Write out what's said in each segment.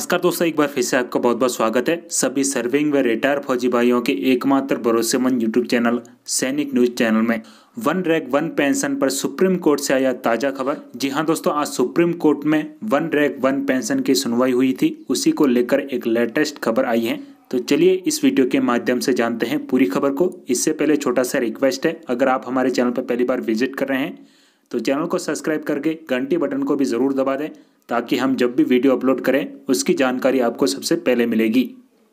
नमस्कार दोस्तों एक बार फिर से आपका बहुत बहुत स्वागत है सभी सर्विंग व रिटायर फौजी भाइयों के एकमात्र भरोसेमंद YouTube channel Sainik news channel में वन रैक वन पेंशन पर सुप्रीम कोर्ट से आया ताज़ा खबर जी हाँ दोस्तों आज सुप्रीम कोर्ट में वन रैक वन पेंशन की सुनवाई हुई थी उसी को लेकर एक लेटेस्ट खबर आई है तो चलिए इस वीडियो के माध्यम से जानते हैं पूरी खबर को इससे पहले छोटा सा रिक्वेस्ट है अगर आप हमारे चैनल पर पहली बार विजिट कर रहे हैं तो चैनल को सब्सक्राइब करके घंटी बटन को भी ज़रूर दबा दें ताकि हम जब भी वीडियो अपलोड करें उसकी जानकारी आपको सबसे पहले मिलेगी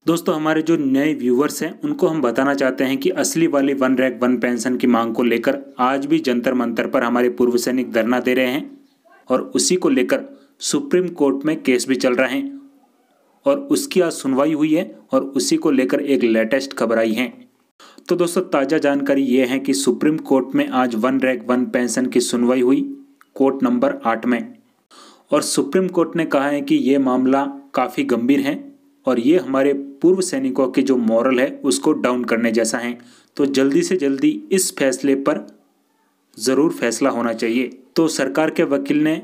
दोस्तों हमारे जो नए व्यूवर्स हैं उनको हम बताना चाहते हैं कि असली वाली वन रैक वन पेंशन की मांग को लेकर आज भी जंतर मंतर पर हमारे पूर्व सैनिक धरना दे रहे हैं और उसी को लेकर सुप्रीम कोर्ट में केस भी चल रहे हैं और उसकी आज सुनवाई हुई है और उसी को लेकर एक लेटेस्ट खबर आई है तो दोस्तों ताज़ा जानकारी ये है कि सुप्रीम कोर्ट में आज वन रैक वन पेंशन की सुनवाई हुई कोर्ट नंबर आठ में और सुप्रीम कोर्ट ने कहा है कि ये मामला काफ़ी गंभीर है और ये हमारे पूर्व सैनिकों के जो मॉरल है उसको डाउन करने जैसा है तो जल्दी से जल्दी इस फैसले पर ज़रूर फैसला होना चाहिए तो सरकार के वकील ने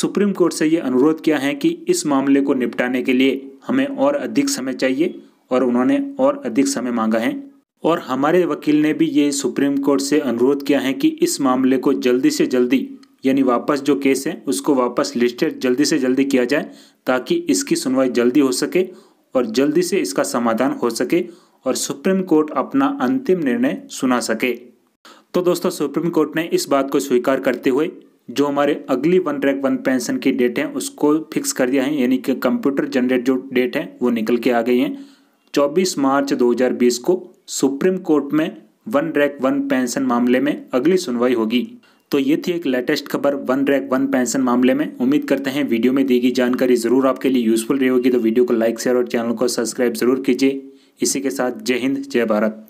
सुप्रीम कोर्ट से ये अनुरोध किया है कि इस मामले को निपटाने के लिए हमें और अधिक समय चाहिए और उन्होंने और अधिक समय मांगा है और हमारे वकील ने भी ये सुप्रीम कोर्ट से अनुरोध किया है कि इस मामले को जल्दी से जल्दी यानी वापस जो केस है उसको वापस लिस्टेड जल्दी से जल्दी किया जाए ताकि इसकी सुनवाई जल्दी हो सके और जल्दी से इसका समाधान हो सके और सुप्रीम कोर्ट अपना अंतिम निर्णय सुना सके तो दोस्तों सुप्रीम कोर्ट ने इस बात को स्वीकार करते हुए जो हमारे अगली वन रैक वन पेंशन की डेट है उसको फिक्स कर दिया है यानी कि कंप्यूटर जनरेट जो डेट है वो निकल के आ गई है 24 मार्च 2020 को सुप्रीम कोर्ट में वन रैक वन पेंशन मामले में अगली सुनवाई होगी तो ये थी एक लेटेस्ट खबर वन रैक वन पेंशन मामले में उम्मीद करते हैं वीडियो में दी गई जानकारी जरूर आपके लिए यूजफुल रही होगी तो वीडियो को लाइक शेयर और चैनल को सब्सक्राइब जरूर कीजिए इसी के साथ जय हिंद जय भारत